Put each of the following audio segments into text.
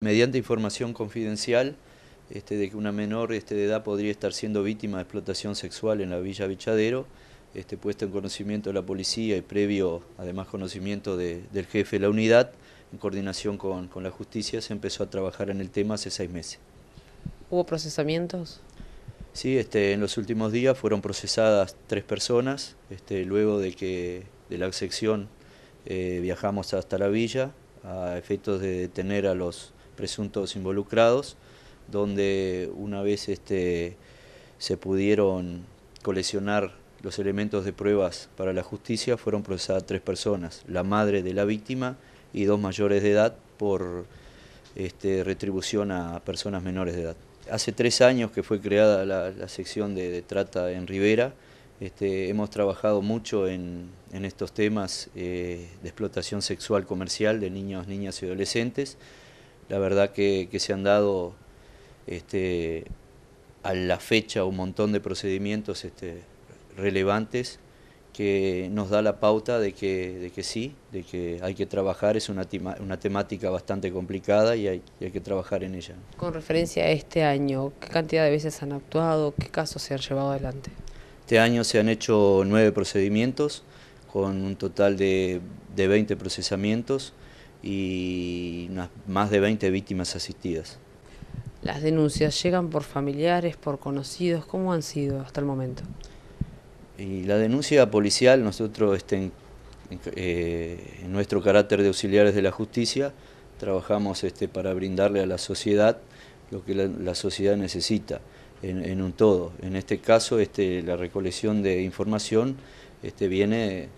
Mediante información confidencial este, de que una menor este, de edad podría estar siendo víctima de explotación sexual en la Villa Bichadero, este, puesto en conocimiento de la policía y previo, además, conocimiento del jefe de la unidad, en coordinación con, la justicia, se empezó a trabajar en el tema hace seis meses. ¿Hubo procesamientos? Sí, este, en los últimos días fueron procesadas tres personas, luego de que de la sección eh, viajamos hasta la villa a efectos de detener a los presuntos involucrados, donde una vez este, se pudieron coleccionar los elementos de pruebas para la justicia, fueron procesadas tres personas, la madre de la víctima y dos mayores de edad por este, retribución a personas menores de edad. Hace tres años que fue creada la, sección de, trata en Rivera, este, hemos trabajado mucho en, estos temas eh, de explotación sexual comercial de niños, niñas y adolescentes. La verdad que, se han dado este, a la fecha un montón de procedimientos este, relevantes que nos da la pauta de que, sí, de que hay que trabajar, es una, una temática bastante complicada y hay, que trabajar en ella. Con referencia a este año, ¿qué cantidad de veces han actuado? ¿Qué casos se han llevado adelante? Este año se han hecho nueve procedimientos con un total de, de 20 procesamientos y más de 20 víctimas asistidas. ¿Las denuncias llegan por familiares, por conocidos? ¿Cómo han sido hasta el momento? Y la denuncia policial, nosotros este, en, eh, nuestro carácter de auxiliares de la justicia, trabajamos este, para brindarle a la sociedad lo que la, sociedad necesita en, un todo. En este caso, este, la recolección de información este, viene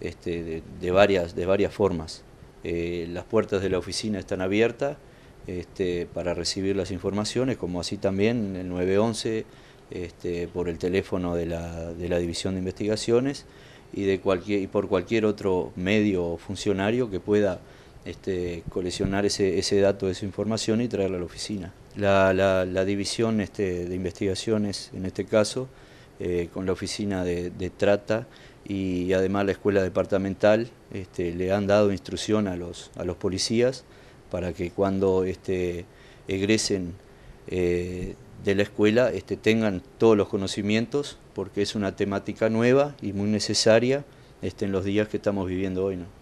este, de, varias, de varias formas. Eh, las puertas de la oficina están abiertas este, para recibir las informaciones, como así también el 911 este, por el teléfono de la, División de Investigaciones y, de cualquier, y por cualquier otro medio o funcionario que pueda este, coleccionar ese, ese, dato, esa información y traerla a la oficina. la División de Investigaciones, en este caso, eh, con la oficina de, trata y además la escuela departamental este, le han dado instrucción a los, a los policías para que cuando este, egresen eh, de la escuela este, tengan todos los conocimientos porque es una temática nueva y muy necesaria en los días que estamos viviendo hoy. ¿no?